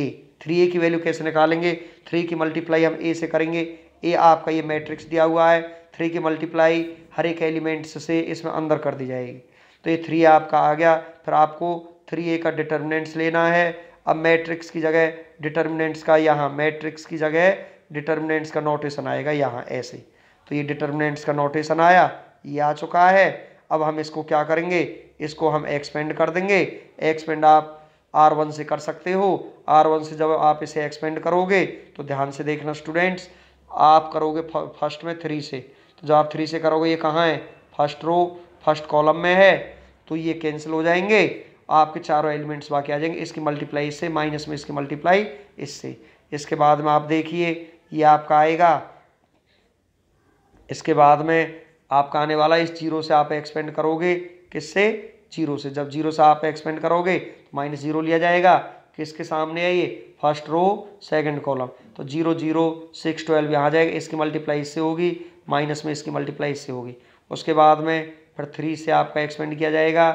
A three A की वैल्यू कैसे निकालेंगे थ्री की मल्टीप्लाई हम ए से करेंगे ए आपका ये मैट्रिक्स दिया हुआ है थ्री की मल्टीप्लाई हर एक एलिमेंट्स से इसमें अंदर कर दी जाएगी तो ये थ्री आपका आ गया फिर आपको थ्री ए का डिटर्मिनेंट्स लेना है अब मैट्रिक्स की जगह डिटर्मिनेंट्स का यहाँ मैट्रिक्स की जगह डिटर्मिनेंट्स का नोटेशन आएगा यहाँ ऐसे तो ये डिटर्मिनेंट्स का नोटेशन आया ये आ चुका है अब हम इसको क्या करेंगे इसको हम एक्सपेंड कर देंगे एक्सपेंड आप आर वन से कर सकते हो आर वन से जब आप इसे एक्सपेंड करोगे तो ध्यान से देखना स्टूडेंट्स आप करोगे फर्स्ट में थ्री से तो जब आप थ्री से करोगे ये कहाँ है फर्स्ट रो फर्स्ट कॉलम में है तो ये कैंसिल हो जाएंगे आपके चारों एलिमेंट्स बाकी आ जाएंगे इसकी मल्टीप्लाई इससे माइनस में इसकी मल्टीप्लाई इससे इसके बाद में आप देखिए ये आपका आएगा इसके बाद में आपका आने वाला इस जीरो से आप एक्सपेंड करोगे किससे जीरो से जब जीरो से आप एक्सपेंड करोगे माइनस जीरो लिया जाएगा किसके सामने है ये फर्स्ट रो सेकंड कॉलम तो जीरो जीरो सिक्स ट्वेल्व यहाँ जाएगा इसकी मल्टीप्लाई इससे होगी माइनस में इसकी मल्टीप्लाई इससे होगी उसके बाद में फिर थ्री से आपका एक्सपेंड किया जाएगा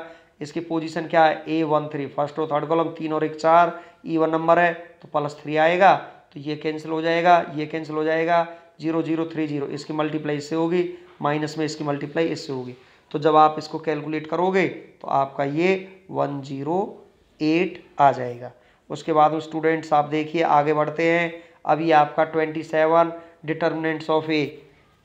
इसकी पोजीशन क्या है A one three first row third column तीन और एक चार ई वन नंबर है तो प्लस थ्री आएगा तो ये कैंसिल हो जाएगा ये कैंसिल हो जाएगा जीरो जीरो थ्री जीरो इसकी मल्टीप्लाई इससे होगी माइनस में इसकी मल्टीप्लाई इससे होगी तो जब आप इसको कैलकुलेट करोगे तो आपका ये वन जीरो एट आ जाएगा उसके बाद स्टूडेंट्स आप देखिए आगे बढ़ते हैं अभी आपका twenty seven determinants of A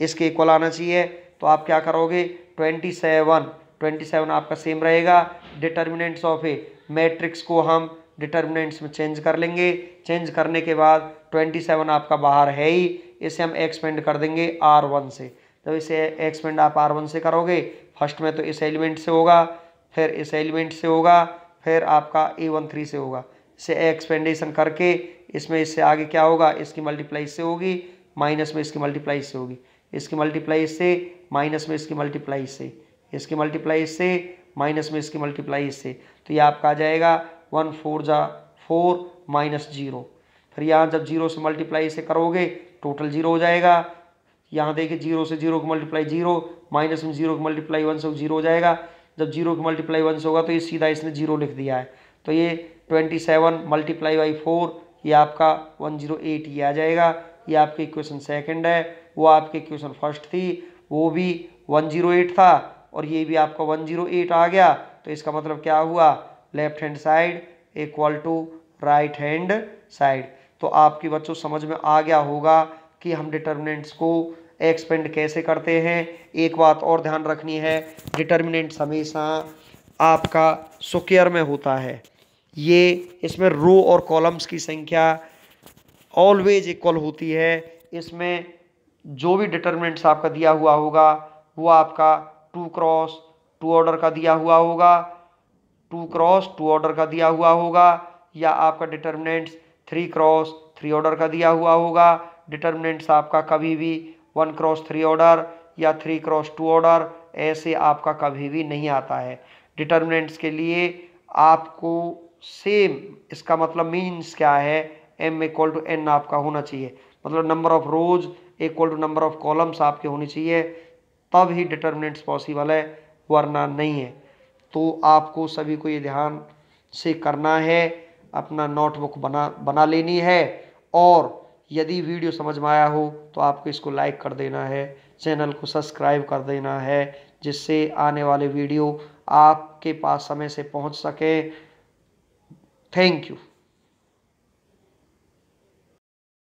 इसके इक्वल आना चाहिए तो आप क्या करोगे ट्वेंटी सेवन ट्वेंटी सेवन आपका सेम रहेगा डिटर्मिनेंट्स ऑफ ए मैट्रिक्स को हम डिटर्मिनेंट्स में चेंज कर लेंगे चेंज करने के बाद ट्वेंटी सेवन आपका बाहर है ही इसे हम एक्सपेंड कर देंगे आर वन से तो इसे एक्सपेंड आप आर वन से करोगे फर्स्ट में तो इस एलिमेंट से होगा फिर इस एलिमेंट से होगा फिर आपका ए वन थ्री से होगा इसे एक्सपेंडेशन करके इसमें इससे आगे क्या होगा इसकी मल्टीप्लाई से होगी माइनस में इसकी मल्टीप्लाई से होगी इसकी मल्टीप्लाई से माइनस में इसकी मल्टीप्लाई से इसकी मल्टीप्लाई से माइनस में इसकी मल्टीप्लाई से तो ये आपका आ जाएगा वन फोर जा फोर माइनस जीरो फिर यहाँ जब जीरो से मल्टीप्लाई से करोगे टोटल जीरो हो जाएगा यहाँ देखिए जीरो से जीरो को मल्टीप्लाई जीरो माइनस में जीरो को मल्टीप्लाई वन से जीरो हो जाएगा जब जीरो की मल्टीप्लाई वन से होगा तो ये सीधा इसने जीरो लिख दिया है तो ये twenty seven multiply by four ये आपका वन जीरो एट ये आ जाएगा ये आपके इक्वेशन सेकंड है वो आपके इक्वेशन फर्स्ट थी वो भी वन जीरो एट था और ये भी आपका वन जीरो एट आ गया तो इसका मतलब क्या हुआ left hand side equal to right hand side तो आपके बच्चों समझ में आ गया होगा कि हम डिटर्मिनेंट्स को एक्सपेंड कैसे करते हैं एक बात और ध्यान रखनी है डिटर्मिनेंट हमेशा आपका सुकेयर में होता है ये इसमें रो और कॉलम्स की संख्या ऑलवेज इक्वल होती है इसमें जो भी डिटर्मिनेंट्स आपका दिया हुआ होगा वो आपका टू क्रॉस टू ऑर्डर का दिया हुआ होगा टू क्रॉस टू ऑर्डर का दिया हुआ होगा या आपका determinants three cross three order का दिया हुआ होगा डिटर्मिनेंट्स आपका कभी भी वन क्रॉस थ्री ऑर्डर या थ्री क्रॉस टू ऑर्डर ऐसे आपका कभी भी नहीं आता है डिटर्मिनेंट्स के लिए आपको सेम इसका मतलब मीन्स क्या है एम इक्वल टू एन आपका होना चाहिए मतलब number of rows equal to number of columns आपके होने चाहिए तब ही डिटर्मिनेंट्स पॉसिबल है वरना नहीं है तो आपको सभी को ये ध्यान से करना है अपना नोटबुक बना बना लेनी है और यदि वीडियो समझ में आया हो तो आपको इसको लाइक कर देना है चैनल को सब्सक्राइब कर देना है जिससे आने वाले वीडियो आपके पास समय से पहुंच सके थैंक यू